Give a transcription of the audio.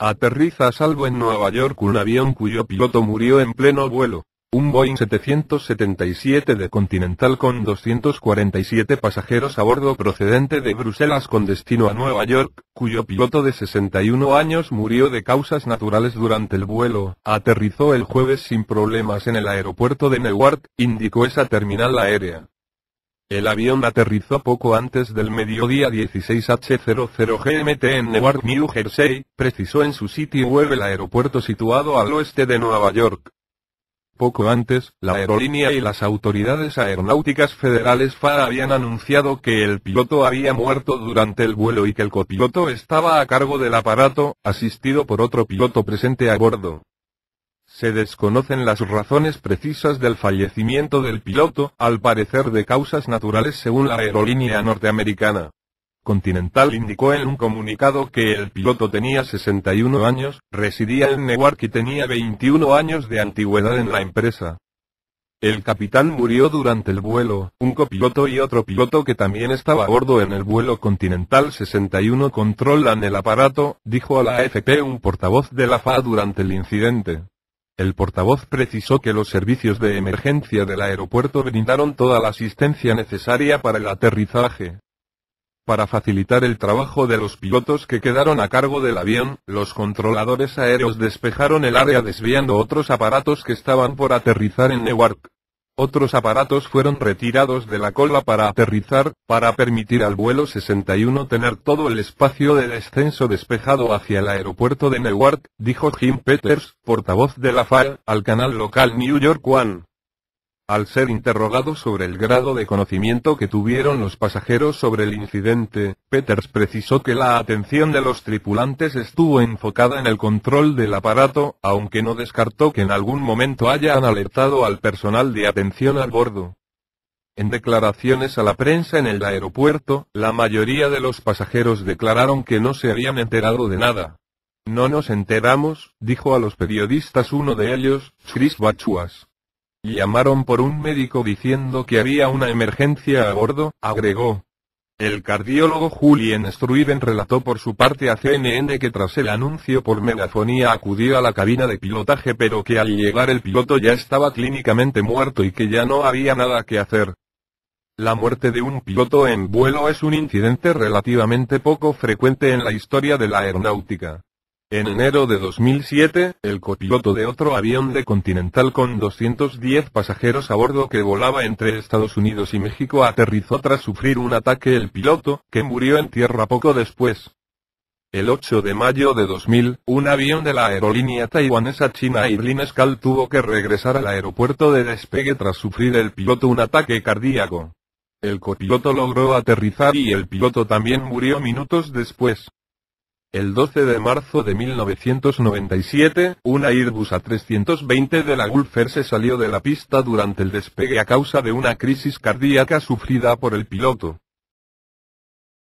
Aterriza salvo en Nueva York un avión cuyo piloto murió en pleno vuelo. Un Boeing 777 de Continental con 247 pasajeros a bordo procedente de Bruselas con destino a Nueva York, cuyo piloto de 61 años murió de causas naturales durante el vuelo, aterrizó el jueves sin problemas en el aeropuerto de Newark, indicó esa terminal aérea. El avión aterrizó poco antes del mediodía 16H00 GMT en Newark, New Jersey, precisó en su sitio web el aeropuerto situado al oeste de Nueva York. Poco antes, la aerolínea y las autoridades aeronáuticas federales FAA habían anunciado que el piloto había muerto durante el vuelo y que el copiloto estaba a cargo del aparato, asistido por otro piloto presente a bordo. Se desconocen las razones precisas del fallecimiento del piloto, al parecer de causas naturales según la aerolínea norteamericana. Continental indicó en un comunicado que el piloto tenía 61 años, residía en Newark y tenía 21 años de antigüedad en la empresa. El capitán murió durante el vuelo, un copiloto y otro piloto que también estaba a bordo en el vuelo Continental 61 controlan el aparato, dijo a la AFP un portavoz de la FAA durante el incidente. El portavoz precisó que los servicios de emergencia del aeropuerto brindaron toda la asistencia necesaria para el aterrizaje. Para facilitar el trabajo de los pilotos que quedaron a cargo del avión, los controladores aéreos despejaron el área desviando otros aparatos que estaban por aterrizar en Newark. Otros aparatos fueron retirados de la cola para aterrizar, para permitir al vuelo 61 tener todo el espacio de descenso despejado hacia el aeropuerto de Newark, dijo Jim Peters, portavoz de la FAA, al canal local New York One. Al ser interrogado sobre el grado de conocimiento que tuvieron los pasajeros sobre el incidente, Peters precisó que la atención de los tripulantes estuvo enfocada en el control del aparato, aunque no descartó que en algún momento hayan alertado al personal de atención al bordo. En declaraciones a la prensa en el aeropuerto, la mayoría de los pasajeros declararon que no se habían enterado de nada. No nos enteramos, dijo a los periodistas uno de ellos, Chris Bachuas. Llamaron por un médico diciendo que había una emergencia a bordo, agregó. El cardiólogo Julien Struiven relató por su parte a CNN que tras el anuncio por megafonía acudió a la cabina de pilotaje pero que al llegar el piloto ya estaba clínicamente muerto y que ya no había nada que hacer. La muerte de un piloto en vuelo es un incidente relativamente poco frecuente en la historia de la aeronáutica. En enero de 2007, el copiloto de otro avión de Continental con 210 pasajeros a bordo que volaba entre Estados Unidos y México aterrizó tras sufrir un ataque el piloto, que murió en tierra poco después. El 8 de mayo de 2000, un avión de la aerolínea taiwanesa China Airlines Cal tuvo que regresar al aeropuerto de despegue tras sufrir el piloto un ataque cardíaco. El copiloto logró aterrizar y el piloto también murió minutos después. El 12 de marzo de 1997, un Airbus A320 de la Gulf Air se salió de la pista durante el despegue a causa de una crisis cardíaca sufrida por el piloto.